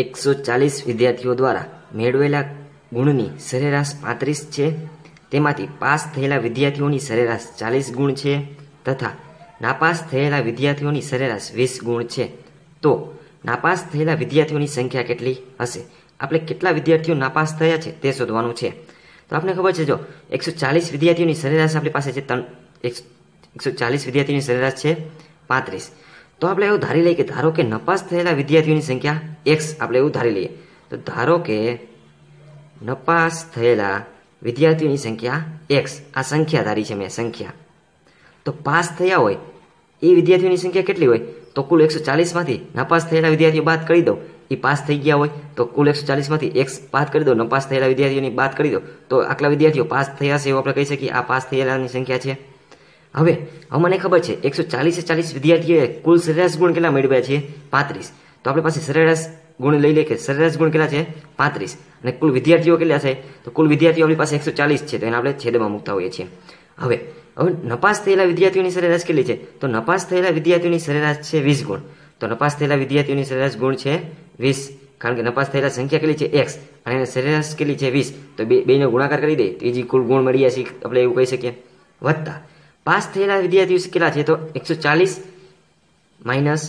એકસો ચાલીસ વિદ્યાર્થીઓ દ્વારા મેળવેલા ગુણની સરેરાશ પાંત્રીસ છે તેમાંથી પાસ થયેલા વિદ્યાર્થીઓની સરેરાશ ચાલીસ ગુણ છે તથા નાપાસ થયેલા વિદ્યાર્થીઓની સરેરાશ વીસ ગુણ છે તો નાપાસ થયેલા વિદ્યાર્થીઓની સંખ્યા કેટલી હશે આપણે કેટલા વિદ્યાર્થીઓ નાપાસ થયા છે તે શોધવાનું છે તો આપણે ખબર છે જો એકસો ચાલીસ વિદ્યાર્થીઓની સરેરાશ આપણી પાસે છે ત્રણ એકસો ચાલીસ વિદ્યાર્થીઓની સરેરાશ છે પાંત્રીસ તો આપણે એવું ધારી લઈએ કે ધારો કે નપાસ થયેલા વિદ્યાર્થીઓની સંખ્યા એક્સ આપણે એવું ધારી લઈએ તો ધારો કે નપાસ થયેલા વિદ્યાર્થીઓની સંખ્યા એક્સ આ સંખ્યા ધારી છે મેં સંખ્યા તો પાસ થયા હોય એ વિદ્યાર્થીઓની સંખ્યા કેટલી હોય તો કુલ એકસો ચાલીસમાંથી નપાસ થયેલા વિદ્યાર્થીઓ બાદ કરી દો એ પાસ થઈ ગયા હોય તો કુલ એકસો ચાલીસમાંથી એક્સ બાદ કરી દો નપાસ થયેલા વિદ્યાર્થીઓની બાદ કરી દો તો આટલા વિદ્યાર્થીઓ પાસ થયા છે એવું આપણે કહી શકીએ આ પાસ થયેલાની સંખ્યા છે હવે હવે મને ખબર છે એકસો ચાલીસે ચાલીસ વિદ્યાર્થીઓએ કુલ સરેરાશ ગુણ કેટલા મેળવ્યા છે પાંત્રીસ તો આપણે પાસે સરેરાશ ગુણ લઈ લે કે સરેરાશ ગુણ કેટલા છે પાંત્રીસ અને કુલ વિદ્યાર્થીઓ કેટલા છે તો કુલ વિદ્યાર્થીઓ આપણી પાસે એકસો ચાલીસ છે તો એને આપણે છેદમાં મૂકતા હોઈએ છીએ હવે હવે નપાસ થયેલા વિદ્યાર્થીઓની સરેરાશ કેટલી છે તો નપાસ થયેલા વિદ્યાર્થીઓની સરેરાશ છે વીસ ગુણ તો નપાસ થયેલા વિદ્યાર્થીઓની સરેરાશ ગુણ છે વીસ કારણ કે નપાસ થયેલા સંખ્યા કેટલી છે એક્સ અને સરેરાશ કેટલી છે વીસ તો બે બેનો ગુણાકાર કરી દે તો કુલ ગુણ મળ્યા છે આપણે એવું કહી શકીએ વત્તા પાસ થયેલા વિદ્યાર્થીઓ કેટલા છે તો એકસો ચાલીસ માઇનસ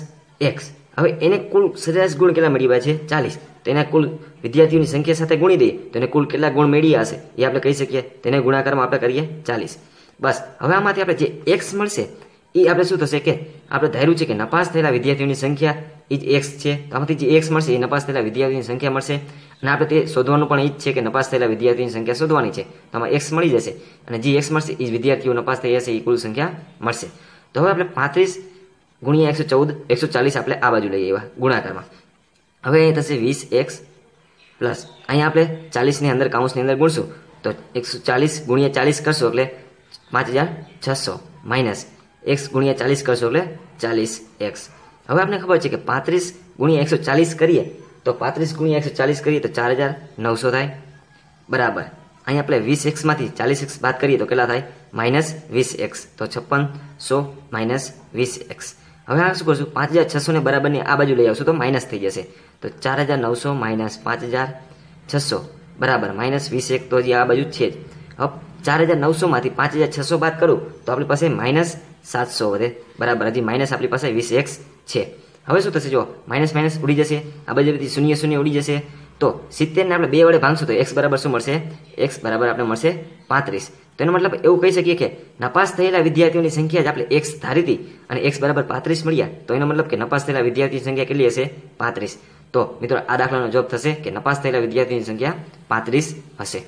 એક્સ હવે એને કુલ સરેરાશ ગુણ કેટલા મેળવ્યા છે ચાલીસ તો એના કુલ વિદ્યાર્થીઓની સંખ્યા સાથે ગુણી દઈએ તો એને કુલ કેટલા ગુણ મેળવ્યા હશે એ આપણે કહી શકીએ તેને ગુણાકારમાં આપણે કરીએ ચાલીસ બસ હવે આમાંથી આપણે જે એક્સ મળશે એ આપણે શું થશે કે આપણે ધાર્યું છે કે નપાસ થયેલા વિદ્યાર્થીઓની સંખ્યા એ એક્સ છે તો આમાંથી જે એક્સ મળશે એ નપાસ થયેલા વિદ્યાર્થીની સંખ્યા મળશે અને આપણે તે શોધવાનું પણ એ જ છે કે નપાસ થયેલા વિદ્યાર્થીની સંખ્યા શોધવાની છે તો આમાં એક્સ મળી જશે અને જે એક્સ મળશે એ જ વિદ્યાર્થીઓ નપાસ થઈ જશે એ કુલ સંખ્યા મળશે તો હવે આપણે પાંત્રીસ ગુણ્યા એકસો ચૌદ એકસો ચાલીસ આપણે આ બાજુ લઈએ એવા ગુણાકારમાં હવે અહીં થશે વીસ એક્સ પ્લસ અહીંયા આપણે ચાલીસની અંદર કાઉન્સની અંદર ગુણશું તો એકસો ચાલીસ ગુણ્યા ચાલીસ કરશો એટલે પાંચ હજાર છસો માઇનસ એક્સ ગુણ્યા ચાલીસ કરશો એટલે ચાલીસ એક્સ હવે આપણે ખબર છે કે પાંત્રીસ ગુણ્યા એકસો ચાલીસ કરીએ તો પાંત્રીસ ગુણ્યા એકસો ચાલીસ કરીએ તો ચાર હજાર નવસો થાય બરાબર અહીં આપણે વીસ એક્સમાંથી ચાલીસ એક્સ બાદ કરીએ તો કેટલા થાય માઇનસ વીસ એક્સ તો છપ્પન સો માઇનસ વીસ એક્સ હવે આ શું કરશું પાંચ હજાર છસો ને બરાબરની આ બાજુ લઈ આવશું તો માઇનસ થઈ જશે તો ચાર હજાર નવસો માઇનસ પાંચ હજાર છસો બરાબર માઇનસ વીસ એક તો હજી આ બાજુ છે જ હવે ચાર હજાર નવસોમાંથી પાંચ હજાર છસો બાદ કરું તો આપણી પાસે માઇનસ સાતસો વધે બરાબર હજી માઇનસ આપણી પાસે વીસ એક્સ છે હવે શું થશે જો માઇનસ માઇનસ ઉડી જશે આ બધી શૂન્ય શૂન્ય ઉડી જશે તો સિત્તેરને આપણે બે વડે ભાંગશું તો એક્સ બરાબર શું મળશે એક્સ બરાબર આપણે મળશે પાંત્રીસ તો એનો મતલબ એવું કહી શકીએ કે નપાસ થયેલા વિદ્યાર્થીઓની સંખ્યા જ આપણે એક્સ ધારી હતી અને એક્સ બરાબર પાંત્રીસ મળ્યા તો એનો મતલબ કે નપાસ થયેલા વિદ્યાર્થીની સંખ્યા કેટલી હશે પાંત્રીસ તો મિત્રો આ દાખલાનો જવાબ થશે કે નપાસ થયેલા વિદ્યાર્થીની સંખ્યા પાંત્રીસ હશે